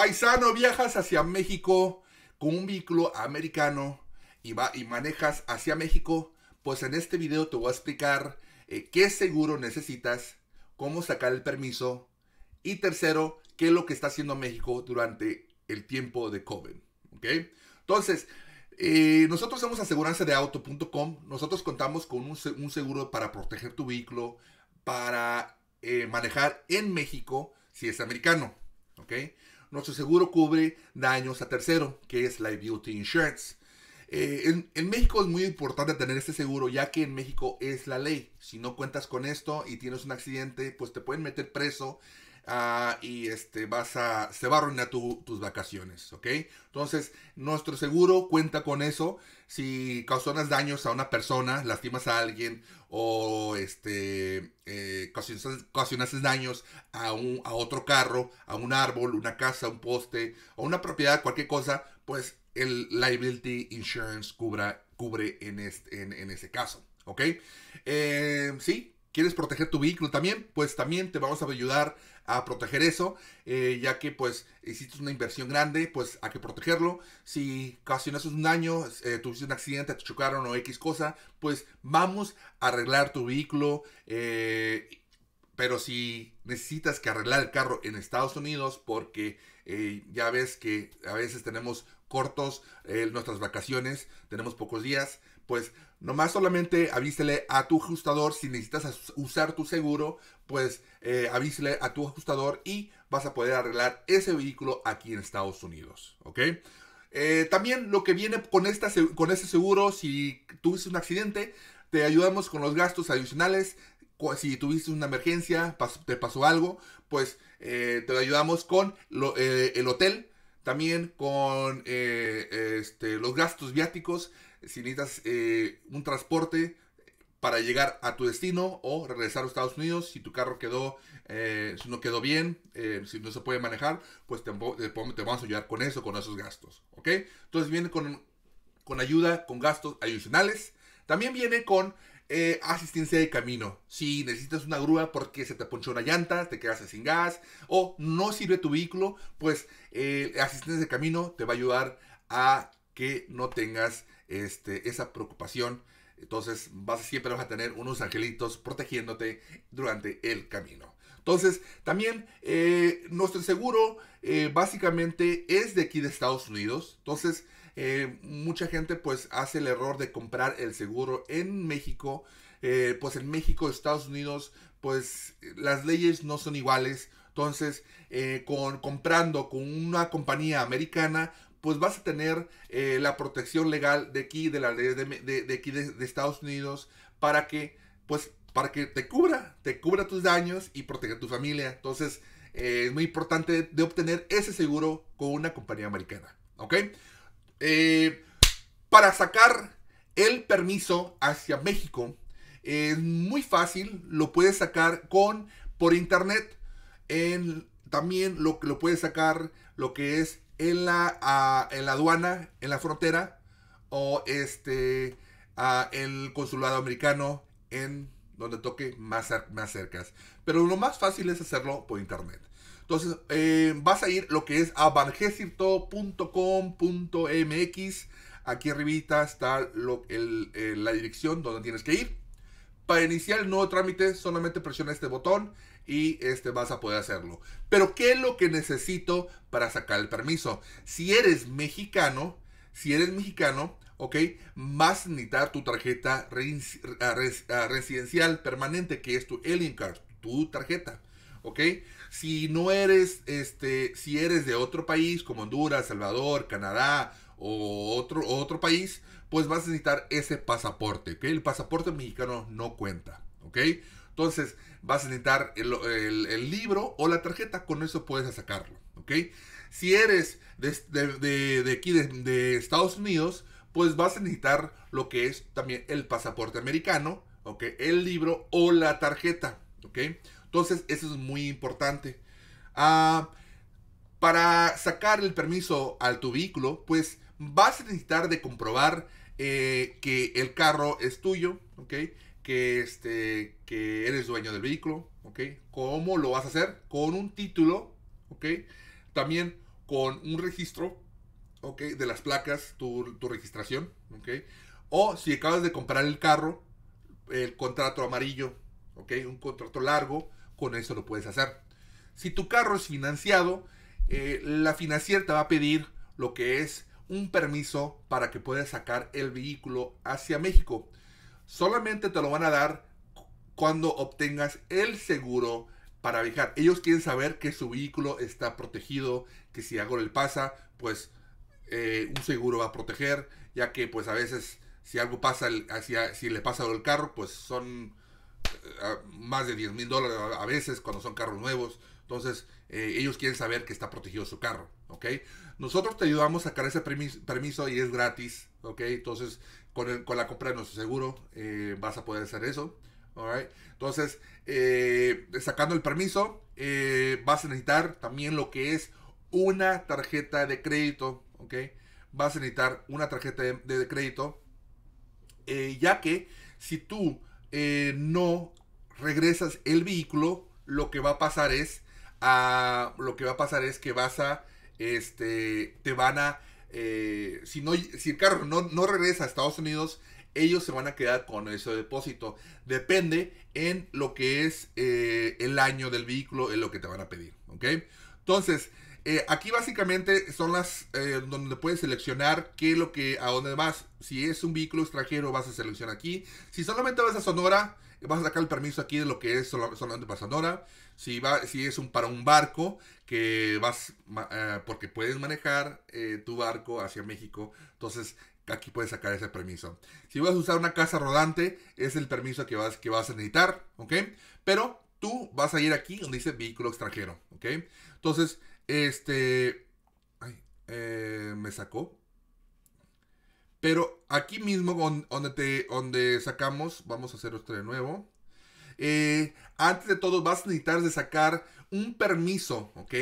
Paisano, viajas hacia México con un vehículo americano y, va, y manejas hacia México. Pues en este video te voy a explicar eh, qué seguro necesitas, cómo sacar el permiso y tercero, qué es lo que está haciendo México durante el tiempo de COVID. ¿ok? Entonces, eh, nosotros somos de auto.com, Nosotros contamos con un, seguro para proteger tu vehículo, para eh, manejar en México si es americano. ¿ok? nuestro seguro cubre daños a tercero, que es Liability Insurance. Eh, en, en, México es muy importante tener este seguro, ya que en México es la ley. Si no cuentas con esto y tienes un accidente, pues te pueden meter preso Ah, y este, vas a, se va a arruinar tus vacaciones, ¿ok? Entonces, nuestro seguro cuenta con eso. Si causas daños a una persona, lastimas a alguien o este, eh, daños a, otro carro, a un árbol, una casa, un poste o una propiedad, cualquier cosa, pues el liability insurance cubra, cubre en, este, en, ese caso, ¿ok? Eh, sí, ¿Quieres proteger tu vehículo también? Pues también te vamos a ayudar a proteger eso, eh, ya que pues hiciste una inversión grande, pues hay que protegerlo. Si ocasionas un daño, eh, tuviste un accidente, te chocaron o X cosa, pues vamos a arreglar tu vehículo. Eh, pero si necesitas que arreglar el carro en Estados Unidos, porque ya ves que a veces tenemos cortos nuestras vacaciones, tenemos pocos días, pues nomás solamente avísele a tu ajustador si necesitas usar tu seguro, pues eh, avísele a tu ajustador y vas a poder arreglar ese vehículo aquí en Estados Unidos, ¿ok? Eh, también lo que viene con, con este seguro, si tuviste un accidente, te ayudamos con los gastos adicionales. Si tuviste una emergencia, te pasó algo, pues eh, te ayudamos con el hotel, también con este, los gastos viáticos, si necesitas eh, un transporte para llegar a tu destino o regresar a Estados Unidos, si tu carro quedó, eh, si no quedó bien, eh, si no se puede manejar, pues te, vamos a ayudar con eso, con esos gastos, ¿ok? Entonces viene con, con ayuda, con gastos adicionales. También viene con asistencia de camino. Si necesitas una grúa porque se te ponchó una llanta, te quedaste sin gas o no sirve tu vehículo, pues asistencia de camino te va a ayudar a que no tengas este, esa preocupación. Entonces vas, siempre vas a tener unos angelitos protegiéndote durante el camino. Entonces, también eh, nuestro seguro eh, básicamente es de aquí de Estados Unidos. Entonces, eh, mucha gente pues hace el error de comprar el seguro en México. pues en México, Estados Unidos, pues las leyes no son iguales. Entonces, con, comprando con una compañía americana, pues vas a tener eh, la protección legal de aquí, de, la, de, de, aquí de, Estados Unidos, para que, pues, para que te cubra, te cubra tus daños y proteja a tu familia. Entonces, eh, es muy importante de, obtener ese seguro con una compañía americana, ¿ok? Eh, para sacar el permiso hacia México, es muy fácil, lo puedes sacar con, por internet, también lo que lo puedes sacar, lo que es en la, la aduana, en la frontera, o este, el consulado americano en donde toque más, más cercas. Pero lo más fácil es hacerlo por internet. Entonces, eh, vas a ir lo que es a Aquí arribita está eh, la dirección donde tienes que ir. Para iniciar el nuevo trámite solamente presiona este botón y este vas a poder hacerlo. Pero ¿qué es lo que necesito para sacar el permiso? Si eres mexicano, si eres mexicano, ¿ok? Vas a necesitar tu tarjeta ah, ah, residencial permanente, que es tu Alien Card, tu tarjeta, ¿ok? Si no eres, este, si eres de otro país como Honduras, Salvador, Canadá o otro, otro país, pues vas a necesitar ese pasaporte, ¿ok? El pasaporte mexicano no cuenta, ¿ok? Entonces vas a necesitar el, libro o la tarjeta, con eso puedes sacarlo, ¿ok? Si eres de, aquí, de Estados Unidos, pues vas a necesitar lo que es también el pasaporte americano, ¿ok? El libro o la tarjeta, ¿ok? Entonces, eso es muy importante. Ah, para sacar el permiso al tu vehículo, pues vas a necesitar de comprobar eh, que el carro es tuyo, ¿ok? Que, este, que eres dueño del vehículo, ¿ok? ¿Cómo lo vas a hacer? Con un título, ¿ok? También con un registro, ¿ok? De las placas, tu, tu registración, ¿ok? O si acabas de comprar el carro, el contrato amarillo, ¿ok? Un contrato largo con eso lo puedes hacer. Si tu carro es financiado, eh, la financiera te va a pedir lo que es un permiso para que puedas sacar el vehículo hacia México. Solamente te lo van a dar cuando obtengas el seguro para viajar. Ellos quieren saber que su vehículo está protegido, que si algo le pasa, pues eh, un seguro va a proteger, ya que pues a veces si algo pasa, hacia si le pasa algo al carro, pues son más de 10 mil dólares a veces cuando son carros nuevos. Entonces, eh, ellos quieren saber que está protegido su carro, ¿ok? Nosotros te ayudamos a sacar ese permiso y es gratis, ¿ok? Entonces, con, la compra de nuestro seguro eh, vas a poder hacer eso, Entonces, eh, sacando el permiso, vas a necesitar también lo que es una tarjeta de crédito, ¿ok? Vas a necesitar una tarjeta de crédito, ya que si tú eh, no regresas el vehículo, lo que va a pasar es a, lo que va a pasar es que vas a este te van a eh, si no si el carro no, no regresa a Estados Unidos ellos se van a quedar con ese depósito depende en lo que es eh, el año del vehículo en lo que te van a pedir ok entonces eh, aquí básicamente son las eh, donde puedes seleccionar qué lo que, a dónde vas. Si es un vehículo extranjero, vas a seleccionar aquí. Si solamente vas a Sonora, vas a sacar el permiso aquí de lo que es solamente para Sonora. Si, va, si es un, para un barco, que vas, eh, porque puedes manejar tu barco hacia México. Entonces, aquí puedes sacar ese permiso. Si vas a usar una casa rodante, es el permiso que vas, que vas a necesitar, ¿ok? Pero tú vas a ir aquí donde dice vehículo extranjero, ¿ok? Entonces, este. Eh, me sacó. Pero aquí mismo, donde, te, donde sacamos, vamos a hacer esto de nuevo. Eh, antes de todo, vas a necesitar de sacar un permiso, ¿ok?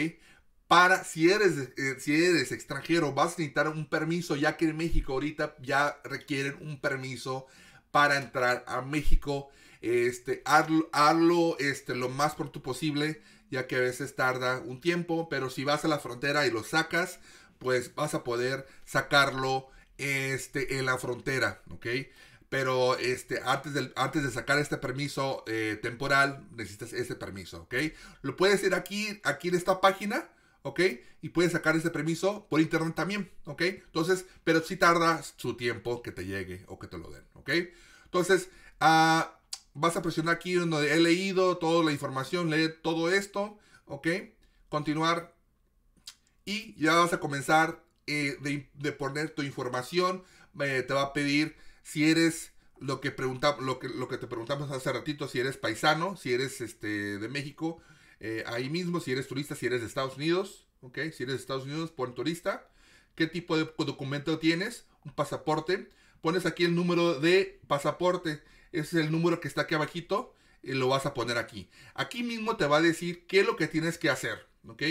Para, si eres, eh, si eres extranjero, vas a necesitar un permiso, ya que en México ahorita ya requieren un permiso para entrar a México. Este, hazlo, este, lo más pronto posible ya que a veces tarda un tiempo, pero si vas a la frontera y lo sacas, pues vas a poder sacarlo este, en la frontera, ¿ok? Pero este, antes, antes de sacar este permiso eh, temporal, necesitas ese permiso, ¿ok? Lo puedes ir aquí, aquí en esta página, ¿ok? Y puedes sacar ese permiso por internet también, ¿ok? Entonces, pero si sí tarda su tiempo que te llegue o que te lo den, ¿ok? Entonces, a... Ah, vas a presionar aquí donde he leído toda la información, lee todo esto, ¿ok? Continuar y ya vas a comenzar eh, de, poner tu información. Eh, te va a pedir si eres lo que, preguntamos lo, que, lo que te preguntamos hace ratito, si eres paisano, si eres este, de México, eh, ahí mismo, si eres turista, si eres de Estados Unidos, ¿ok? Si eres de Estados Unidos, pon turista. ¿Qué tipo de documento tienes? Un pasaporte. Pones aquí el número de pasaporte. Ese es el número que está aquí abajito. Y eh, lo vas a poner aquí. Aquí mismo te va a decir qué es lo que tienes que hacer. ¿Ok?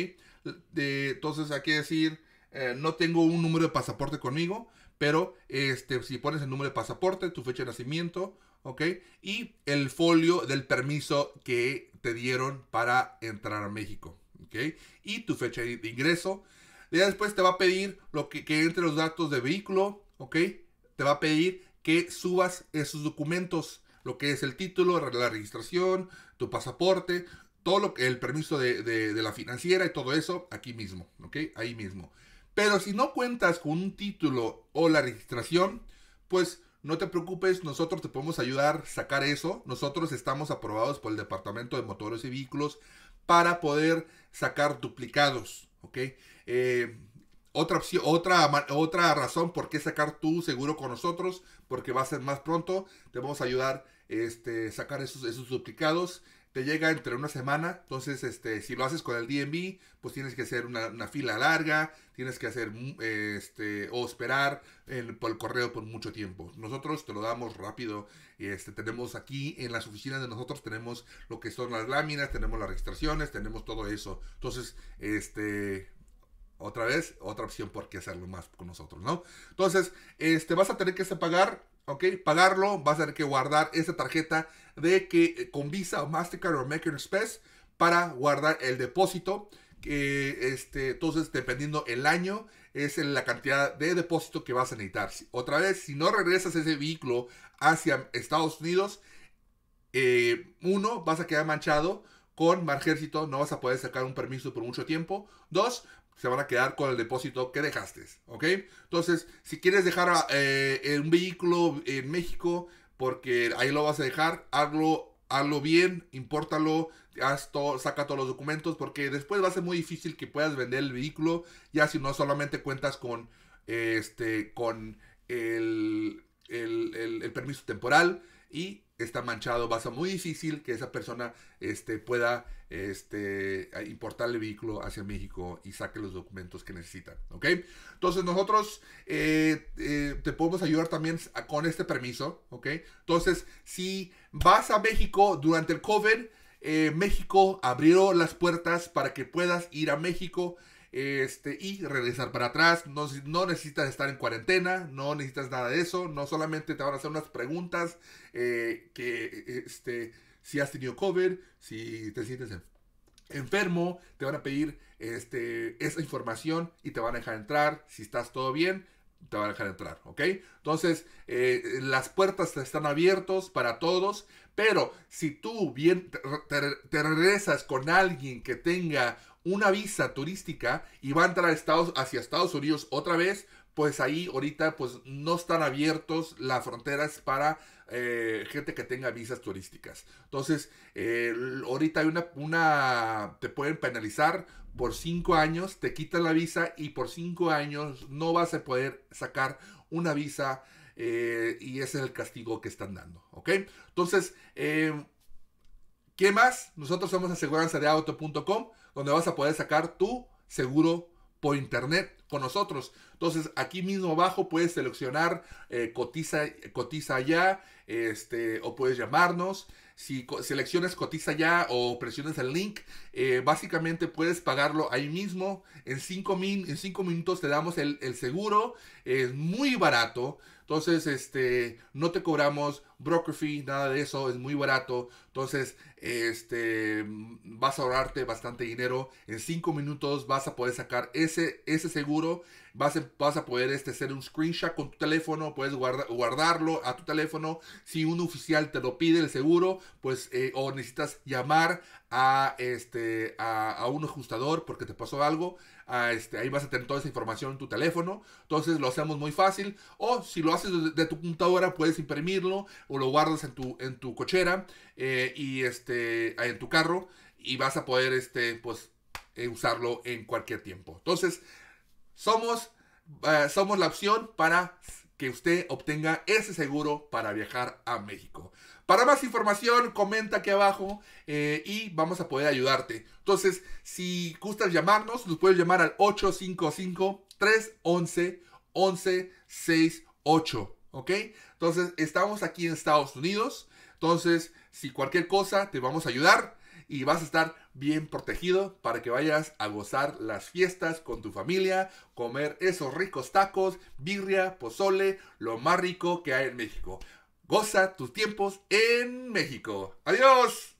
De, entonces aquí decir, eh, no tengo un número de pasaporte conmigo. Pero este, si pones el número de pasaporte, tu fecha de nacimiento, ¿ok? Y el folio del permiso que te dieron para entrar a México, ¿ok? Y tu fecha de ingreso. Ya después te va a pedir lo que, que entre los datos de vehículo, ¿ok? Te va a pedir que subas esos documentos, lo que es el título, la registración, tu pasaporte, todo lo que el permiso de, la financiera y todo eso aquí mismo, ¿ok? Ahí mismo. Pero si no cuentas con un título o la registración, pues no te preocupes, nosotros te podemos ayudar a sacar eso. Nosotros estamos aprobados por el Departamento de Motores y Vehículos para poder sacar duplicados, ¿ok? Eh, otra otra, otra razón por qué sacar tu seguro con nosotros, porque va a ser más pronto. Te vamos a ayudar este, sacar esos, esos duplicados. Te llega entre una semana. Entonces, este, si lo haces con el DMV, pues tienes que hacer una, fila larga, tienes que hacer mm, este, o esperar el, por el correo por mucho tiempo. Nosotros te lo damos rápido. Este, tenemos aquí en las oficinas de nosotros, tenemos lo que son las láminas, tenemos las registraciones, tenemos todo eso. Entonces, este, otra vez, otra opción porque qué hacerlo más con nosotros, ¿no? Entonces, este, vas a tener que pagar, ¿ok? Pagarlo, vas a tener que guardar esa tarjeta de que eh, con Visa o Mastercard o Maker Express para guardar el depósito. que este, entonces, dependiendo el año, es la cantidad de depósito que vas a necesitar. Otra vez, si no regresas ese vehículo hacia Estados Unidos, eh, uno, vas a quedar manchado con ejército, no vas a poder sacar un permiso por mucho tiempo. Dos, se van a quedar con el depósito que dejaste, ¿ok? Entonces, si quieres dejar ah, eh, un vehículo en México, porque ahí lo vas a dejar, hazlo, hazlo bien, impórtalo, haz saca todos los documentos, porque después va a ser muy difícil que puedas vender el vehículo, ya si no solamente cuentas con, este, con el, el, el permiso temporal y está manchado, va a ser muy difícil que esa persona este, pueda este, importar el vehículo hacia México y saque los documentos que necesita, ¿ok? Entonces nosotros eh, eh, te podemos ayudar también con este permiso. ¿ok? Entonces, si vas a México durante el COVID, eh, México abrió las puertas para que puedas ir a México este, y regresar para atrás. No, no, necesitas estar en cuarentena, no necesitas nada de eso, no solamente te van a hacer unas preguntas eh, que este, si has tenido COVID, si te sientes enfermo, te van a pedir este, esa información y te van a dejar entrar, si estás todo bien, te van a dejar entrar, ¿ok? Entonces, eh, las puertas están abiertas para todos, pero si tú bien te, te, regresas con alguien que tenga una visa turística y va a entrar a Estados, hacia Estados Unidos otra vez, pues ahí ahorita pues no están abiertos las fronteras para eh, gente que tenga visas turísticas. Entonces, ahorita hay una, una, te pueden penalizar por cinco años, te quitan la visa y por cinco años no vas a poder sacar una visa eh, y ese es el castigo que están dando, ¿ok? Entonces, eh, ¿qué más? Nosotros somos aseguranzadeauto.com donde vas a poder sacar tu seguro por internet con nosotros. Entonces, aquí mismo abajo puedes seleccionar eh, cotiza, cotiza ya, este, o puedes llamarnos. Si seleccionas cotiza ya o presiones el link, eh, básicamente puedes pagarlo ahí mismo. En 5 cinco minutos te damos el, seguro. Es muy barato. Entonces, este, no te cobramos broker fee, nada de eso, es muy barato. Entonces, este, vas a ahorrarte bastante dinero. En 5 minutos vas a poder sacar ese, ese seguro. Vas a, vas a poder este, hacer un screenshot con tu teléfono, puedes guardarlo a tu teléfono. Si un oficial te lo pide el seguro, pues, eh, o necesitas llamar a, este, a, un ajustador porque te pasó algo. Este, ahí vas a tener toda esa información en tu teléfono. Entonces lo hacemos muy fácil. O si lo haces de, tu computadora, puedes imprimirlo, o lo guardas en tu, en tu cochera eh, y este, en tu carro y vas a poder este, pues, eh, usarlo en cualquier tiempo. Entonces, somos, eh, somos la opción para que usted obtenga ese seguro para viajar a México. Para más información, comenta aquí abajo y vamos a poder ayudarte. Entonces, si gustas llamarnos, nos puedes llamar al 855 311 1168. ¿Ok? Entonces, estamos aquí en Estados Unidos. Entonces, si cualquier cosa, te vamos a ayudar y vas a estar bien protegido para que vayas a gozar las fiestas con tu familia, comer esos ricos tacos, birria, pozole, lo más rico que hay en México. Goza tus tiempos en México. Adiós.